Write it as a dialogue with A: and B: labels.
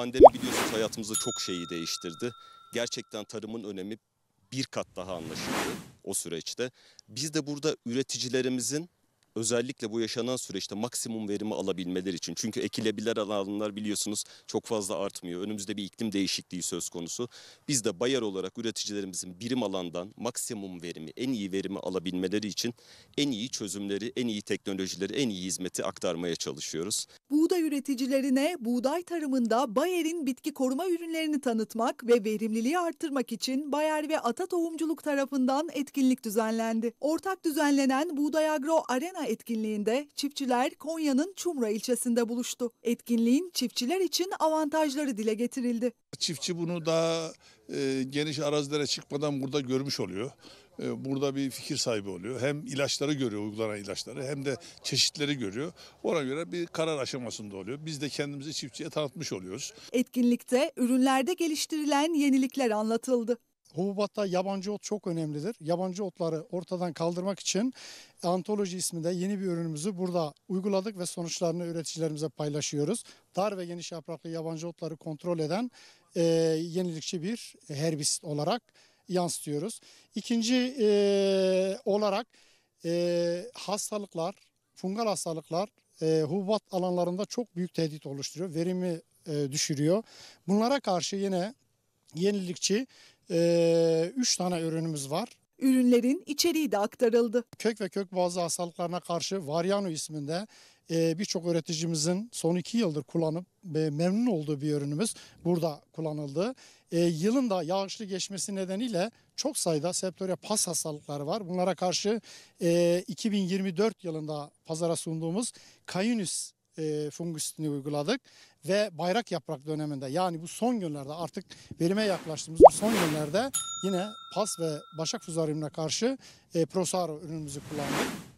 A: Pandemi biliyorsunuz hayatımızda çok şeyi değiştirdi. Gerçekten tarımın önemi bir kat daha anlaşıldı o süreçte. Biz de burada üreticilerimizin özellikle bu yaşanan süreçte maksimum verimi alabilmeleri için. Çünkü ekilebilir alanlar biliyorsunuz çok fazla artmıyor. Önümüzde bir iklim değişikliği söz konusu. Biz de Bayer olarak üreticilerimizin birim alandan maksimum verimi, en iyi verimi alabilmeleri için en iyi çözümleri, en iyi teknolojileri, en iyi hizmeti aktarmaya çalışıyoruz.
B: Buğday üreticilerine buğday tarımında Bayer'in bitki koruma ürünlerini tanıtmak ve verimliliği artırmak için Bayer ve Ata Tohumculuk tarafından etkinlik düzenlendi. Ortak düzenlenen Buğday Agro Arena Kona etkinliğinde çiftçiler Konya'nın Çumra ilçesinde buluştu. Etkinliğin çiftçiler için avantajları dile getirildi.
C: Çiftçi bunu daha e, geniş arazilere çıkmadan burada görmüş oluyor. E, burada bir fikir sahibi oluyor. Hem ilaçları görüyor, uygulanan ilaçları hem de çeşitleri görüyor. Ona göre bir karar aşamasında oluyor. Biz de kendimizi çiftçiye tanıtmış oluyoruz.
B: Etkinlikte ürünlerde geliştirilen yenilikler anlatıldı. Hububatta
D: yabancı ot çok önemlidir. Yabancı otları ortadan kaldırmak için antoloji isminde yeni bir ürünümüzü burada uyguladık ve sonuçlarını üreticilerimize paylaşıyoruz. Dar ve geniş yapraklı yabancı otları kontrol eden e, yenilikçi bir herbist olarak yansıtıyoruz. İkinci e, olarak e, hastalıklar, fungal hastalıklar e, hububat alanlarında çok büyük tehdit oluşturuyor. Verimi e, düşürüyor. Bunlara karşı yine yenilikçi e, üç tane ürünümüz var. Ürünlerin içeriği de aktarıldı. Kök ve kök bazı hastalıklarına karşı Variano isminde e, birçok üreticimizin son iki yıldır kullanıp e, memnun olduğu bir ürünümüz burada kullanıldı. E, yılın da yağışlı geçmesi nedeniyle çok sayıda septorya pas hastalıkları var. Bunlara karşı e, 2024 yılında pazara sunduğumuz Kayunüs e, fungüsini uyguladık ve bayrak yaprak döneminde yani bu son günlerde artık verime yaklaştığımız bu son günlerde yine pas ve başak fuzarimine karşı e, prosaro ürünümüzü kullandık.